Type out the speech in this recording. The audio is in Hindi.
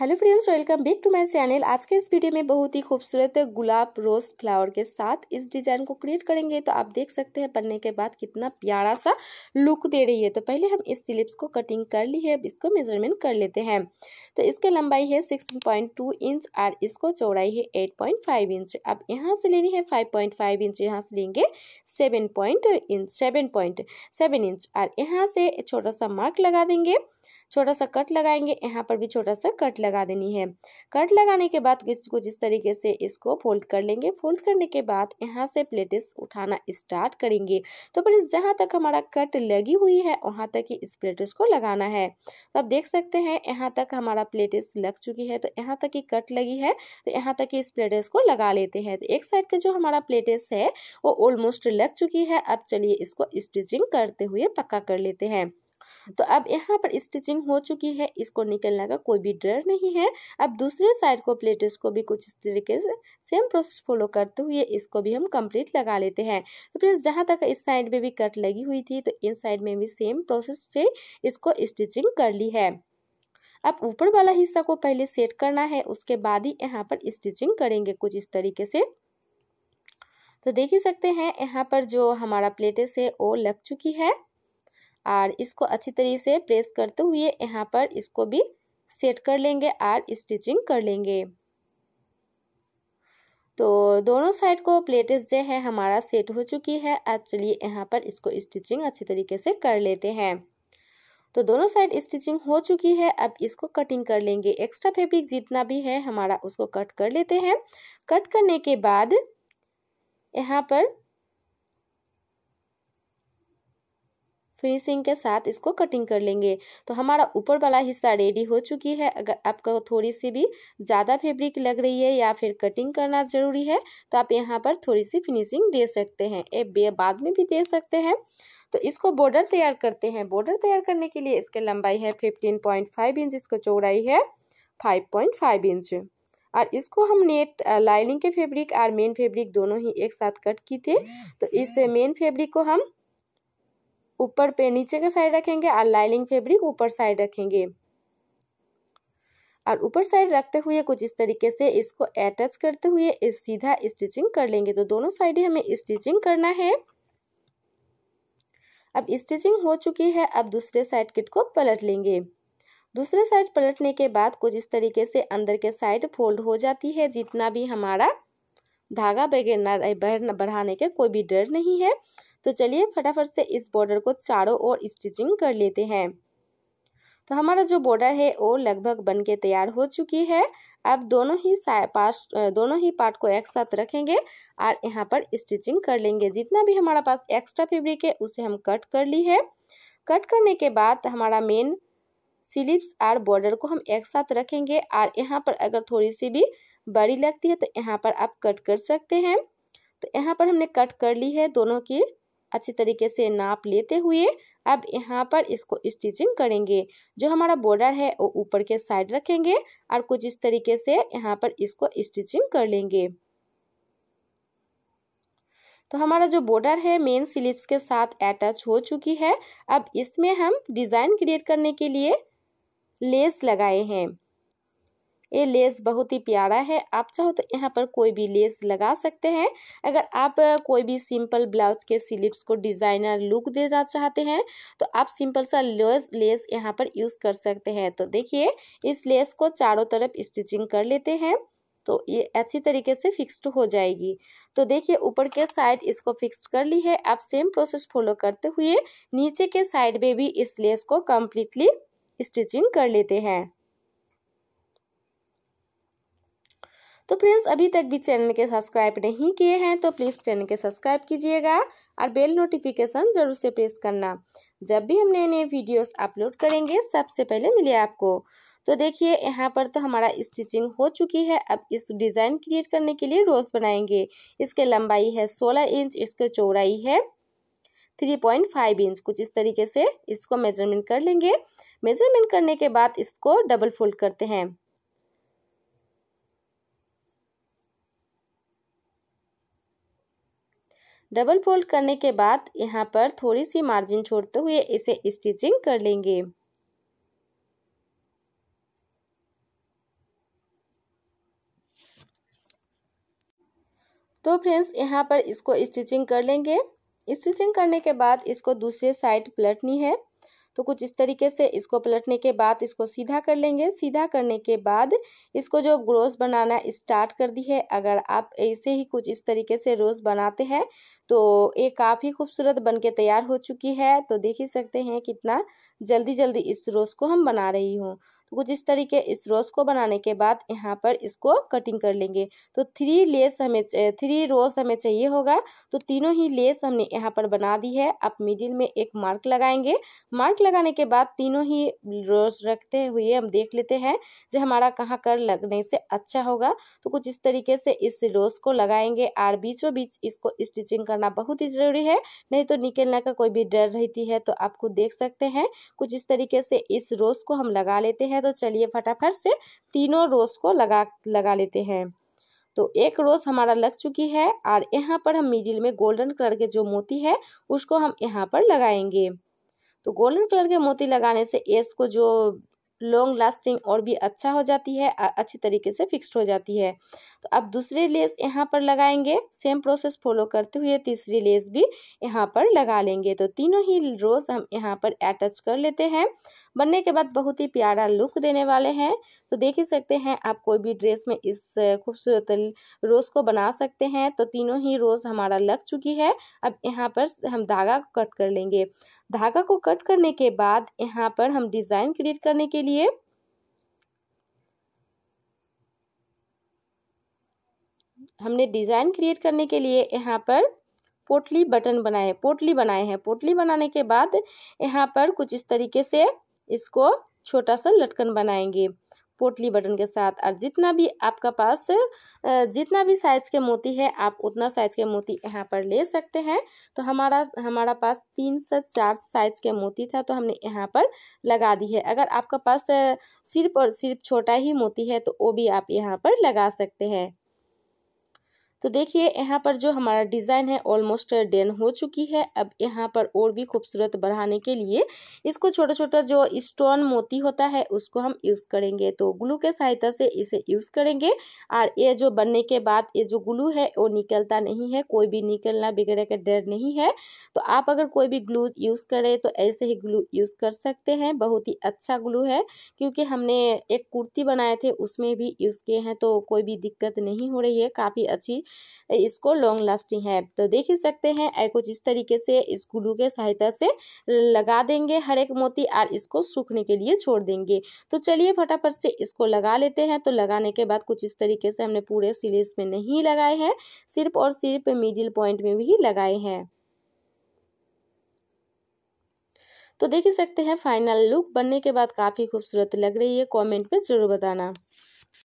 hello friends welcome back to my channel आज के इस वीडियो में बहुत ही खूबसूरत गुलाब रोज फ्लावर के साथ इस डिजाइन को क्रिएट करेंगे तो आप देख सकते हैं बनने के बाद कितना प्यारा सा लुक दे रही है तो पहले हम इस स्लिप्स को कटिंग कर ली है अब इसको मेजरमेंट कर लेते हैं तो इसकी लंबाई है सिक्स पॉइंट टू इंच और इसको चौड़ाई है एट पॉइंट फाइव इंच अब यहाँ से लेनी है फाइव पॉइंट फाइव इंच यहाँ से लेंगे seven point inch seven point seven inch और यहाँ से छोटा सा मार्क लगा देंगे छोटा सा कट लगाएंगे यहाँ पर भी छोटा सा कट लगा देनी है कट लगाने के बाद कुछ इस तरीके से इसको फोल्ड कर लेंगे फोल्ड करने के बाद यहाँ से प्लेटेस उठाना स्टार्ट करेंगे तो फ्रेंड्स जहाँ तक हमारा कट लगी हुई है वहाँ तक ही इस प्लेटेस को लगाना है तो आप देख सकते हैं यहाँ तक हमारा प्लेटेस लग चुकी है तो यहाँ तक ही कट लगी है तो यहाँ तक ही इस प्लेटेस को लगा लेते हैं तो एक साइड का जो हमारा प्लेटेस है वो ऑलमोस्ट लग चुकी है अब चलिए इसको स्टिचिंग करते हुए पक्का कर लेते हैं तो अब यहाँ पर स्टिचिंग हो चुकी है इसको निकलने का कोई भी डर नहीं है अब दूसरे साइड को प्लेटेस को भी कुछ इस तरीके से सेम प्रोसेस फॉलो करते हुए इसको भी हम कंप्लीट लगा लेते हैं तो फ्रेंड्स जहाँ तक इस साइड में भी कट लगी हुई थी तो इन साइड में भी सेम प्रोसेस से इसको स्टिचिंग कर ली है अब ऊपर वाला हिस्सा को पहले सेट करना है उसके बाद ही यहाँ पर स्टिचिंग करेंगे कुछ इस तरीके से तो देख ही सकते हैं यहाँ पर जो हमारा प्लेटेस है वो लग चुकी है और इसको अच्छी तरीके से प्रेस करते हुए यहाँ पर इसको भी सेट कर लेंगे और स्टिचिंग कर लेंगे तो दोनों साइड को प्लेटेस जो है हमारा सेट हो चुकी है अब चलिए यहाँ पर इसको स्टिचिंग अच्छी तरीके से कर लेते हैं तो दोनों साइड स्टिचिंग हो चुकी है अब इसको कटिंग कर लेंगे एक्स्ट्रा फैब्रिक जितना भी है हमारा उसको कट कर लेते हैं कट करने के बाद यहाँ पर फिनिशिंग के साथ इसको कटिंग कर लेंगे तो हमारा ऊपर वाला हिस्सा रेडी हो चुकी है अगर आपको थोड़ी सी भी ज़्यादा फैब्रिक लग रही है या फिर कटिंग करना ज़रूरी है तो आप यहाँ पर थोड़ी सी फिनिशिंग दे सकते हैं ए बाद में भी दे सकते हैं तो इसको बॉर्डर तैयार करते हैं बॉर्डर तैयार करने के लिए इसके लंबाई है फिफ्टीन पॉइंट फाइव इंच इसको चौड़ाई है फाइव पॉइंट फाइव इंच और इसको हम नेट लाइनिंग के फैब्रिक और मेन फैब्रिक दोनों ही एक साथ कट की थी तो इस मेन फैब्रिक को हम ऊपर पे नीचे का साइड रखेंगे और लाइनिंग फैब्रिक ऊपर साइड रखेंगे और ऊपर साइड रखते हुए कुछ इस तरीके से इसको अटैच करते हुए इस सीधा स्टिचिंग कर लेंगे तो दोनों साइड ही हमें स्टिचिंग करना है अब स्टिचिंग हो चुकी है अब दूसरे साइड किट को पलट लेंगे दूसरे साइड पलटने के बाद कुछ इस तरीके से अंदर के साइड फोल्ड हो जाती है जितना भी हमारा धागा बगैर बढ़ाने के कोई भी डर नहीं है तो चलिए फटाफट से इस बॉर्डर को चारों ओर स्टिचिंग कर लेते हैं तो हमारा जो बॉर्डर है वो लगभग बन के तैयार हो चुकी है अब दोनों ही पास दोनों ही पार्ट को एक साथ रखेंगे और यहाँ पर स्टिचिंग कर लेंगे जितना भी हमारा पास एक्स्ट्रा फेब्रिक है उसे हम कट कर ली है कट करने के बाद हमारा मेन स्लीव्स और बॉर्डर को हम एक साथ रखेंगे और यहाँ पर अगर थोड़ी सी भी बड़ी लगती है तो यहाँ पर आप कट कर सकते हैं तो यहाँ पर हमने कट कर ली है दोनों की अच्छी तरीके से नाप लेते हुए अब यहाँ पर इसको स्टिचिंग करेंगे जो हमारा बॉर्डर है वो ऊपर के साइड रखेंगे और कुछ इस तरीके से यहाँ पर इसको स्टिचिंग कर लेंगे तो हमारा जो बॉर्डर है मेन स्लिप्स के साथ अटैच हो चुकी है अब इसमें हम डिज़ाइन क्रिएट करने के लिए लेस लगाए हैं ये लेस बहुत ही प्यारा है आप चाहो तो यहाँ पर कोई भी लेस लगा सकते हैं अगर आप कोई भी सिंपल ब्लाउज के स्लीव्स को डिज़ाइनर लुक देना चाहते हैं तो आप सिंपल सा लेस लेस यहाँ पर यूज़ कर सकते हैं तो देखिए इस लेस को चारों तरफ स्टिचिंग कर लेते हैं तो ये अच्छी तरीके से फिक्स्ड हो जाएगी तो देखिए ऊपर के साइड इसको फिक्स्ड कर ली है आप सेम प्रोसेस फॉलो करते हुए नीचे के साइड में भी इस लेस को कम्प्लीटली स्टिचिंग कर लेते हैं तो फ्रेंड्स अभी तक भी चैनल के सब्सक्राइब नहीं किए हैं तो प्लीज़ चैनल के सब्सक्राइब कीजिएगा और बेल नोटिफिकेशन ज़रूर से प्रेस करना जब भी हम नए नए वीडियोस अपलोड करेंगे सबसे पहले मिले आपको तो देखिए यहाँ पर तो हमारा स्टिचिंग हो चुकी है अब इस डिज़ाइन क्रिएट करने के लिए रोज़ बनाएंगे इसके लंबाई है सोलह इंच इसके चौड़ाई है थ्री पॉइंट फाइव इंच कुछ इस तरीके से इसको मेजरमेंट कर लेंगे मेजरमेंट करने के बाद इसको डबल फोल्ड करते हैं डबल फोल्ड करने के बाद यहाँ पर थोड़ी सी मार्जिन छोड़ते हुए इसे स्टिचिंग कर लेंगे तो फ्रेंड्स यहाँ पर इसको स्टिचिंग कर लेंगे स्टिचिंग करने के बाद इसको दूसरे साइड पलटनी है तो कुछ इस तरीके से इसको पलटने के बाद इसको सीधा कर लेंगे सीधा करने के बाद इसको जो रोज़ बनाना स्टार्ट कर दी है अगर आप ऐसे ही कुछ इस तरीके से रोज़ बनाते हैं तो ये काफ़ी खूबसूरत बन के तैयार हो चुकी है तो देख ही सकते हैं कितना जल्दी जल्दी इस रोज़ को हम बना रही हूँ तो कुछ इस तरीके इस रोज़ को बनाने के बाद यहाँ पर इसको कटिंग कर लेंगे तो थ्री लेस हमें थ्री रोज हमें चाहिए होगा तो तीनों ही लेस हमने यहाँ पर बना दी है आप मिडिल में एक मार्क लगाएंगे मार्क लगाने के बाद तीनों ही रोज रखते हुए हम देख लेते हैं जो हमारा कहाँ कर लगने से अच्छा होगा तो कुछ इस तरीके से इस रोज को लगाएंगे और बीचों बीच इसको स्टिचिंग करना बहुत ही ज़रूरी है नहीं तो निकलने का कोई भी डर रहती है तो आप खुद देख सकते हैं कुछ इस तरीके से इस रोज को हम लगा लेते हैं हैं तो चलिए फटाफट से तीनों रोज को लगा लगा लेते हैं तो एक रोज हमारा लग चुकी है और यहाँ पर हम मिडिल में गोल्डन कलर के जो मोती है उसको हम यहाँ पर लगाएंगे तो गोल्डन कलर के मोती लगाने से एस को जो लॉन्ग लास्टिंग और भी अच्छा हो जाती है अच्छी तरीके से फिक्स्ड हो जाती है तो आप दूसरी लेस यहाँ पर लगाएंगे सेम प्रोसेस फॉलो करते हुए तीसरी लेस भी यहाँ पर लगा लेंगे तो तीनों ही रोज हम यहाँ पर अटैच कर लेते हैं बनने के बाद बहुत ही प्यारा लुक देने वाले हैं तो देख ही सकते हैं आप कोई भी ड्रेस में इस खूबसूरत रोज़ को बना सकते हैं तो तीनों ही रोज़ हमारा लग चुकी है अब यहाँ पर हम धागा को कट कर लेंगे धागा को कट करने के बाद यहाँ पर हम डिज़ाइन क्रिएट करने के लिए हमने डिज़ाइन क्रिएट करने के लिए यहाँ पर पोटली बटन बनाए पोटली बनाए हैं पोटली बनाने के बाद यहाँ पर कुछ इस तरीके से इसको छोटा सा लटकन बनाएंगे पोटली बटन के साथ और जितना भी आपका पास जितना भी साइज के मोती है आप उतना साइज के मोती यहाँ पर ले सकते हैं तो हमारा हमारा पास तीन से चार साइज के मोती था तो हमने यहाँ पर लगा दी है अगर आपका पास सिर्फ और सिर्फ छोटा ही मोती है तो वो भी आप यहाँ पर लगा सकते हैं तो देखिए यहाँ पर जो हमारा डिज़ाइन है ऑलमोस्ट डेन हो चुकी है अब यहाँ पर और भी खूबसूरत बढ़ाने के लिए इसको छोटा छोटा जो स्टोन मोती होता है उसको हम यूज़ करेंगे तो ग्लू के सहायता से इसे यूज़ करेंगे और ये जो बनने के बाद ये जो ग्लू है वो निकलता नहीं है कोई भी निकलना बिगड़े का डर नहीं है तो आप अगर कोई भी ग्लू यूज़ करें तो ऐसे ही ग्लू यूज़ कर सकते हैं बहुत ही अच्छा ग्लू है क्योंकि हमने एक कुर्ती बनाए थे उसमें भी यूज़ किए हैं तो कोई भी दिक्कत नहीं हो रही है काफ़ी अच्छी इसको लॉन्ग लास्टिंग है तो देख ही सकते हैं कुछ इस तरीके से इस गुलू के सहायता से लगा देंगे हर एक मोती और इसको सूखने के लिए छोड़ देंगे तो चलिए फटाफट से इसको लगा लेते हैं तो लगाने के बाद कुछ इस तरीके से हमने पूरे सीरीज में नहीं लगाए हैं सिर्फ और सिर्फ मिडिल पॉइंट में भी लगाए हैं तो देख ही सकते हैं फाइनल लुक बनने के बाद काफ़ी खूबसूरत लग रही है कमेंट में ज़रूर बताना